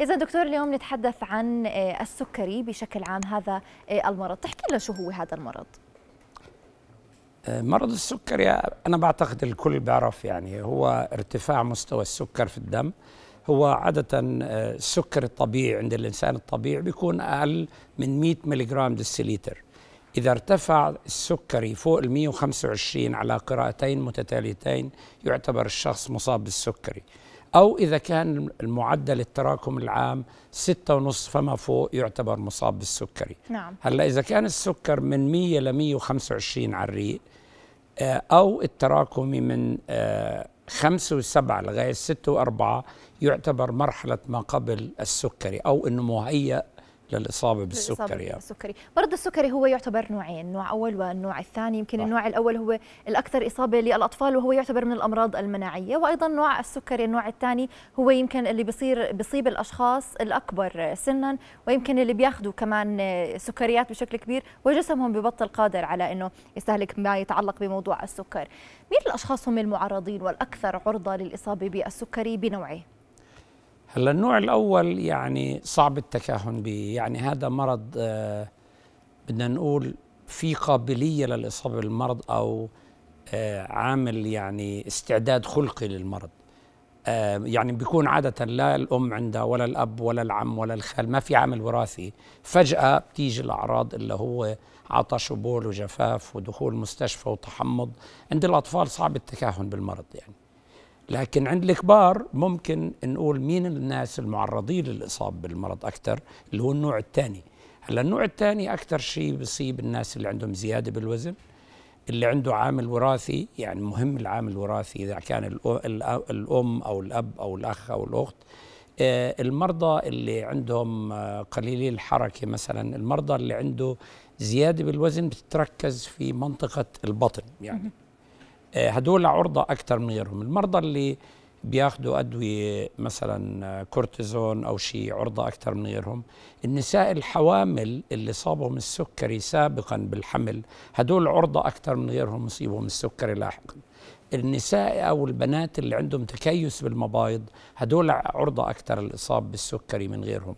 إذا دكتور اليوم نتحدث عن آه، السكري بشكل عام هذا آه، المرض، تحكي لنا شو هو هذا المرض؟ آه، مرض السكري أنا بعتقد الكل بيعرف يعني هو ارتفاع مستوى السكر في الدم هو عادة السكر الطبيعي عند الإنسان الطبيعي بيكون أقل من 100 ملغرام دسليتر إذا ارتفع السكري فوق ال 125 على قراءتين متتاليتين يعتبر الشخص مصاب بالسكري أو إذا كان المعدل التراكم العام ستة ونص فما فوق يعتبر مصاب بالسكري نعم. هلأ إذا كان السكر من 100 ل 125 على الريق أو التراكمي من آه، خمسة وسبعة لغاية ستة وأربعة يعتبر مرحلة ما قبل السكري أو أنه مهيأ للاصابه بالسكري يعني. السكري مرض السكري هو يعتبر نوعين نوع اول والنوع الثاني يمكن صح. النوع الاول هو الاكثر اصابه للاطفال وهو يعتبر من الامراض المناعيه وايضا نوع السكري النوع الثاني هو يمكن اللي بيصير بيصيب الاشخاص الاكبر سنا ويمكن اللي بياخذوا كمان سكريات بشكل كبير وجسمهم ببطل قادر على انه يستهلك ما يتعلق بموضوع السكر مين الاشخاص هم المعرضين والاكثر عرضه للاصابه بالسكري بنوعه هلا النوع الاول يعني صعب التكهن به يعني هذا مرض آه، بدنا نقول في قابليه للاصابه بالمرض او آه، عامل يعني استعداد خلقي للمرض آه، يعني بيكون عاده لا الام عندها ولا الاب ولا العم ولا الخال ما في عامل وراثي فجاه بتيجي الاعراض اللي هو عطش وبول وجفاف ودخول مستشفى وتحمض عند الاطفال صعب التكهن بالمرض يعني لكن عند الكبار ممكن نقول مين الناس المعرضين للاصابه بالمرض اكثر اللي هو النوع الثاني هلا النوع الثاني اكثر شيء بيصيب الناس اللي عندهم زياده بالوزن اللي عنده عامل وراثي يعني مهم العامل الوراثي اذا كان الام او الاب او الاخ او الاخت آه، المرضى اللي عندهم آه، قليلي الحركه مثلا المرضى اللي عنده زياده بالوزن بتتركز في منطقه البطن يعني هدول عرضة أكثر من غيرهم المرضى اللي بياخذوا أدوية مثلا كورتيزون أو شيء عرضة أكثر من غيرهم النساء الحوامل اللي صابهم السكري سابقا بالحمل هدول عرضة أكثر من غيرهم يصيبهم السكري لاحقا النساء أو البنات اللي عندهم تكيس بالمبايض هدول عرضة أكثر للإصابة بالسكري من غيرهم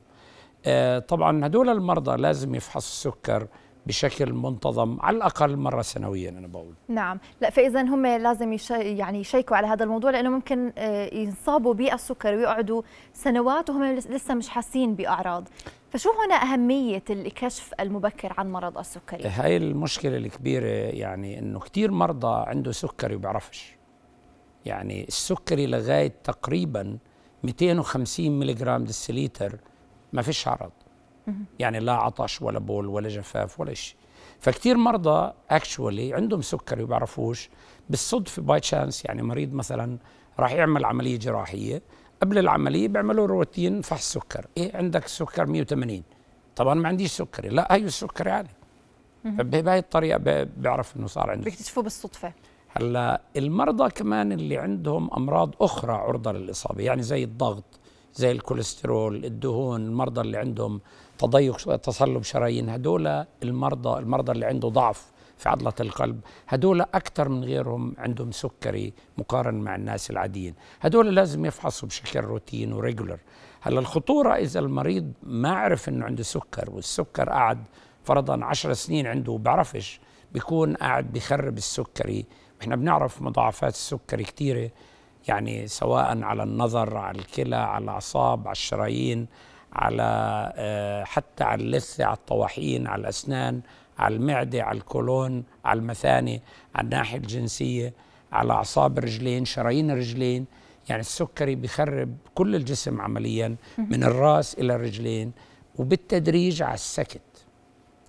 آه، طبعا هدول المرضى لازم يفحصوا السكر بشكل منتظم على الاقل مره سنويا انا بقول نعم لا فاذا هم لازم يش... يعني يشيكوا على هذا الموضوع لانه ممكن آه، ينصابوا بالسكر ويقعدوا سنوات وهم لسه مش حاسين باعراض فشو هنا أهمية الكشف المبكر عن مرض السكري؟ إيه، هاي المشكلة الكبيرة يعني إنه كثير مرضى عنده سكري وبيعرفش يعني السكري لغاية تقريبا 250 ملغ دسليتر ما فيش عرض يعني لا عطش ولا بول ولا جفاف ولا شيء فكتير مرضى اكشولي عندهم سكري وبيعرفوش بالصدفه باي تشانس يعني مريض مثلا راح يعمل عمليه جراحيه قبل العمليه بيعملوا روتين فحص سكر ايه عندك سكر 180 طبعا ما عنديش سكري لا هي السكري يعني. عالي فبهي الطريقه بيعرف انه صار عنده بيكتشفوا بالصدفه هلا المرضى كمان اللي عندهم امراض اخرى عرضه للاصابه يعني زي الضغط زي الكوليسترول الدهون المرضى اللي عندهم تضيق تصلب شرايين هدول المرضى المرضى اللي عنده ضعف في عضلة القلب هدول أكثر من غيرهم عندهم سكري مقارنة مع الناس العاديين هدول لازم يفحصوا بشكل روتين وريجولر هلا الخطورة إذا المريض ما عرف أنه عنده سكر والسكر قعد فرضا عشر سنين عنده وبعرفش بيكون قاعد بيخرب السكري احنا بنعرف مضاعفات السكري كثيره يعني سواء على النظر على الكلى على الأعصاب على الشرايين على آه، حتى على اللثة على الطواحين على الأسنان على المعدة على الكولون على المثاني على الناحية الجنسية على أعصاب الرجلين شرايين الرجلين يعني السكري بيخرب كل الجسم عمليا من الراس إلى الرجلين وبالتدريج على السكت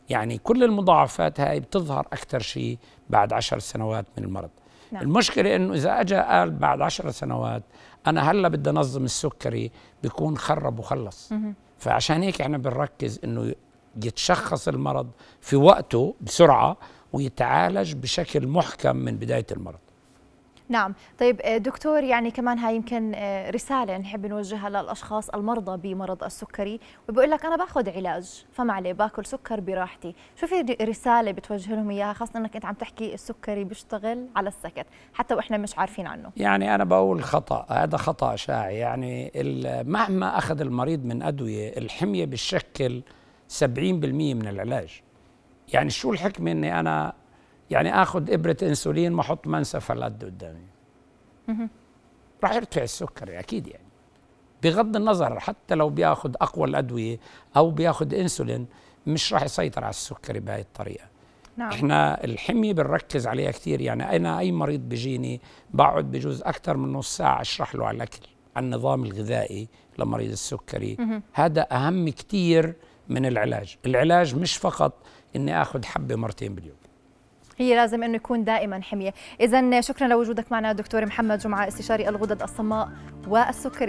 يعني كل المضاعفات هاي بتظهر أكثر شيء بعد عشر سنوات من المرض نعم. المشكلة أنه إذا أجا قال بعد عشر سنوات أنا هلأ بدي أنظم السكري بيكون خرب وخلص مه. فعشان هيك احنا بنركز أنه يتشخص المرض في وقته بسرعة ويتعالج بشكل محكم من بداية المرض نعم طيب آه، دكتور يعني كمان هاي يمكن آه، رسالة نحب نوجهها للأشخاص المرضى بمرض السكري وبقول لك أنا باخذ علاج فما عليه باكل سكر براحتي شو في رسالة بتوجه لهم إياها خاصة أنك أنت عم تحكي السكري بيشتغل على السكت حتى وإحنا مش عارفين عنه يعني أنا بقول خطأ هذا خطأ شائع يعني مهما أخذ المريض من أدوية الحمية بتشكل 70% من العلاج يعني شو الحكمة أني أنا يعني اخذ ابره انسولين واحط منسف فلد قدامي راح يرتفع السكري يعني، اكيد يعني بغض النظر حتى لو بياخذ اقوى الادويه او بياخذ انسولين مش راح يسيطر على السكري بهي الطريقه نعم. احنا الحميه بنركز عليها كثير يعني انا اي مريض بيجيني بقعد بجوز اكثر من نص ساعه اشرح له على الاكل على النظام الغذائي لمريض السكري مه. هذا اهم كثير من العلاج العلاج مش فقط اني اخذ حبه مرتين باليوم هي لازم انه يكون دائما حميه اذا شكرا لوجودك معنا دكتور محمد جمعه استشاري الغدد الصماء والسكري